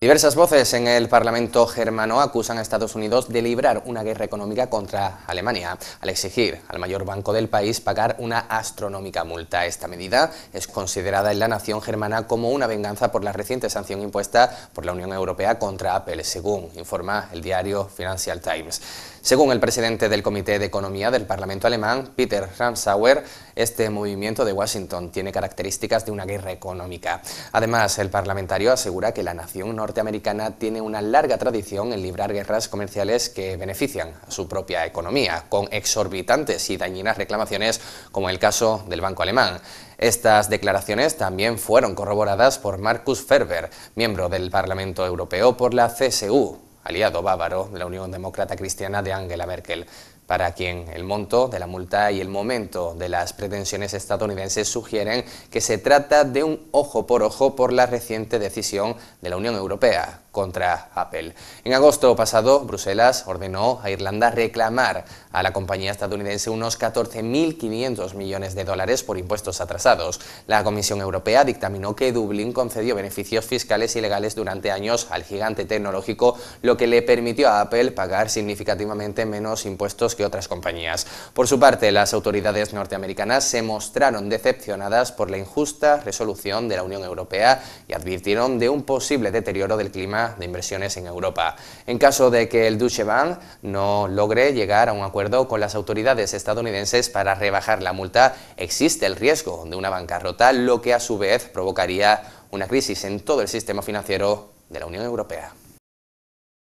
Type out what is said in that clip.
Diversas voces en el Parlamento germano acusan a Estados Unidos de librar una guerra económica contra Alemania al exigir al mayor banco del país pagar una astronómica multa. Esta medida es considerada en la nación germana como una venganza por la reciente sanción impuesta por la Unión Europea contra Apple, según informa el diario Financial Times. Según el presidente del Comité de Economía del Parlamento alemán, Peter Ramsauer, este movimiento de Washington tiene características de una guerra económica. Además, el parlamentario asegura que la nación norteamericana tiene una larga tradición en librar guerras comerciales que benefician a su propia economía, con exorbitantes y dañinas reclamaciones como el caso del Banco Alemán. Estas declaraciones también fueron corroboradas por Markus Ferber, miembro del Parlamento Europeo por la CSU, aliado bávaro de la Unión Demócrata Cristiana de Angela Merkel para quien el monto de la multa y el momento de las pretensiones estadounidenses sugieren que se trata de un ojo por ojo por la reciente decisión de la Unión Europea contra Apple. En agosto pasado, Bruselas ordenó a Irlanda reclamar a la compañía estadounidense unos 14.500 millones de dólares por impuestos atrasados. La Comisión Europea dictaminó que Dublín concedió beneficios fiscales y legales durante años al gigante tecnológico, lo que le permitió a Apple pagar significativamente menos impuestos que otras compañías. Por su parte, las autoridades norteamericanas se mostraron decepcionadas por la injusta resolución de la Unión Europea y advirtieron de un posible deterioro del clima de inversiones en Europa. En caso de que el Deutsche Bank no logre llegar a un acuerdo con las autoridades estadounidenses para rebajar la multa, existe el riesgo de una bancarrota, lo que a su vez provocaría una crisis en todo el sistema financiero de la Unión Europea.